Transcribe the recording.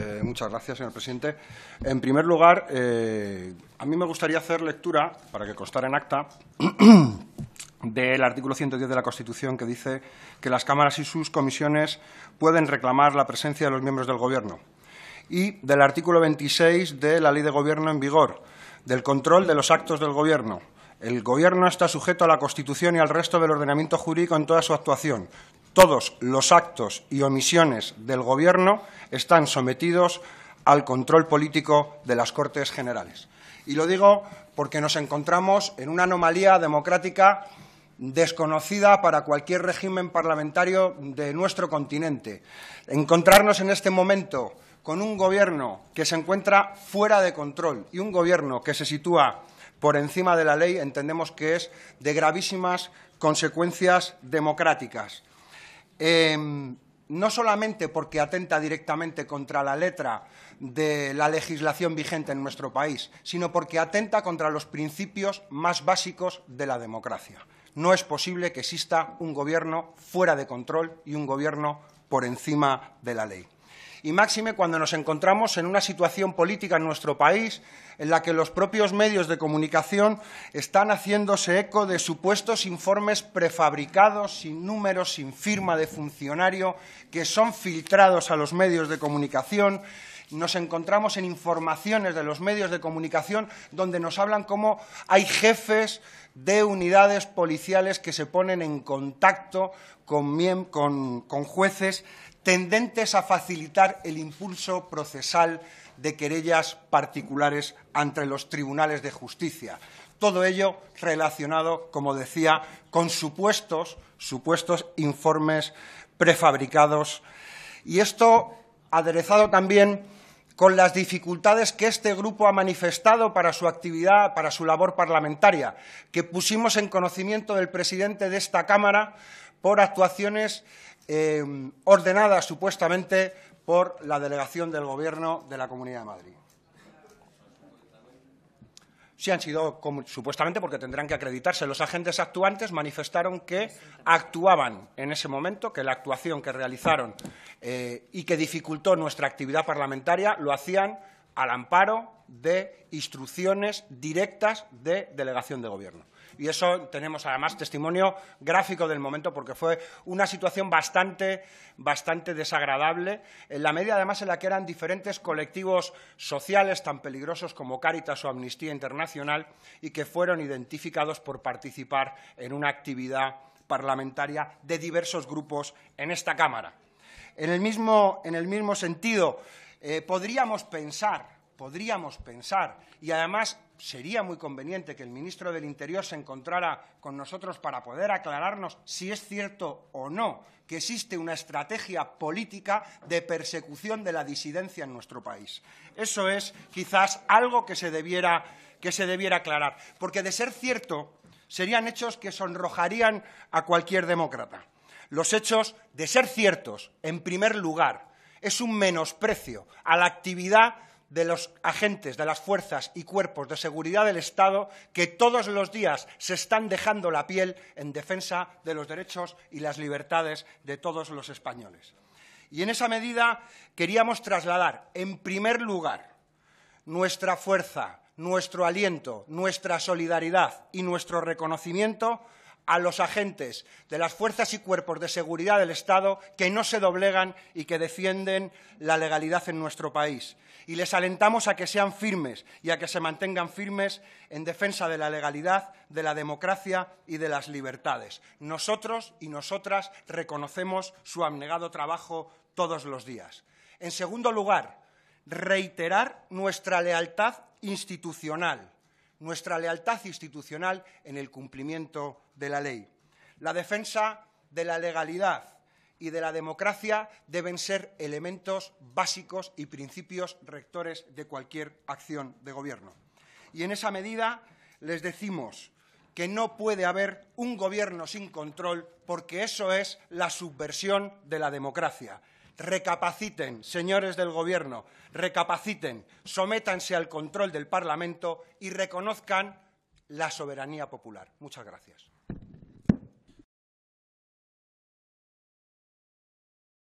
Eh, muchas gracias, señor presidente. En primer lugar, eh, a mí me gustaría hacer lectura, para que constara en acta, del artículo 110 de la Constitución que dice que las cámaras y sus comisiones pueden reclamar la presencia de los miembros del Gobierno y del artículo 26 de la Ley de Gobierno en vigor, del control de los actos del Gobierno. El Gobierno está sujeto a la Constitución y al resto del ordenamiento jurídico en toda su actuación. Todos los actos y omisiones del Gobierno están sometidos al control político de las Cortes Generales. Y lo digo porque nos encontramos en una anomalía democrática desconocida para cualquier régimen parlamentario de nuestro continente. Encontrarnos en este momento con un gobierno que se encuentra fuera de control y un gobierno que se sitúa por encima de la ley entendemos que es de gravísimas consecuencias democráticas. Em, no solamente porque atenta directamente contra la letra de la legislación vigente en nuestro país, sino porque atenta contra los principios más básicos de la democracia. No es posible que exista un gobierno fuera de control y un gobierno por encima de la ley y máxime cuando nos encontramos en una situación política en nuestro país en la que los propios medios de comunicación están haciéndose eco de supuestos informes prefabricados, sin números, sin firma de funcionario, que son filtrados a los medios de comunicación, nos encontramos en informaciones de los medios de comunicación donde nos hablan cómo hay jefes de unidades policiales que se ponen en contacto con, jueces tendentes a facilitar el impulso procesal de querellas particulares ante los tribunales de justicia. Todo ello relacionado, como decía, con supuestos, supuestos informes prefabricados. Y esto aderezado también con las dificultades que este grupo ha manifestado para su actividad, para su labor parlamentaria, que pusimos en conocimiento del presidente de esta Cámara por actuaciones eh, ordenadas supuestamente por la delegación del Gobierno de la Comunidad de Madrid si han sido, supuestamente porque tendrán que acreditarse, los agentes actuantes manifestaron que actuaban en ese momento, que la actuación que realizaron eh, y que dificultó nuestra actividad parlamentaria lo hacían al amparo de instrucciones directas de delegación de Gobierno y eso tenemos además testimonio gráfico del momento porque fue una situación bastante, desagradable, en la medida además en la que eran diferentes colectivos sociales tan peligrosos como Cáritas o Amnistía Internacional y que fueron identificados por participar en una actividad parlamentaria de diversos grupos en esta Cámara. En el mismo, sentido, eh, podríamos pensar podríamos pensar, y además sería muy conveniente que el ministro del Interior se encontrara con nosotros para poder aclararnos si es cierto o no que existe una estrategia política de persecución de la disidencia en nuestro país. Eso es quizás algo que se debiera, que se debiera aclarar, porque de ser cierto serían hechos que sonrojarían a cualquier demócrata. Los hechos, de ser ciertos, en primer lugar, es un menosprecio a la actividad de los agentes de las fuerzas y cuerpos de seguridad del Estado que todos los días se están dejando la piel en defensa de los derechos y las libertades de todos los españoles. Y en esa medida queríamos trasladar, en primer lugar, nuestra fuerza, nuestro aliento, nuestra solidaridad y nuestro reconocimiento a los agentes de las fuerzas y cuerpos de seguridad del Estado que no se doblegan y que defienden la legalidad en nuestro país. Y les alentamos a que sean firmes y a que se mantengan firmes en defensa de la legalidad, de la democracia y de las libertades. Nosotros y nosotras reconocemos su abnegado trabajo todos los días. En segundo lugar, reiterar nuestra lealtad institucional nuestra lealtad institucional en el cumplimiento de la ley. La defensa de la legalidad y de la democracia deben ser elementos básicos y principios rectores de cualquier acción de Gobierno. Y en esa medida les decimos que no puede haber un Gobierno sin control porque eso es la subversión de la democracia. Recapaciten, señores del Gobierno, recapaciten, sométanse al control del Parlamento y reconozcan la soberanía popular. Muchas gracias.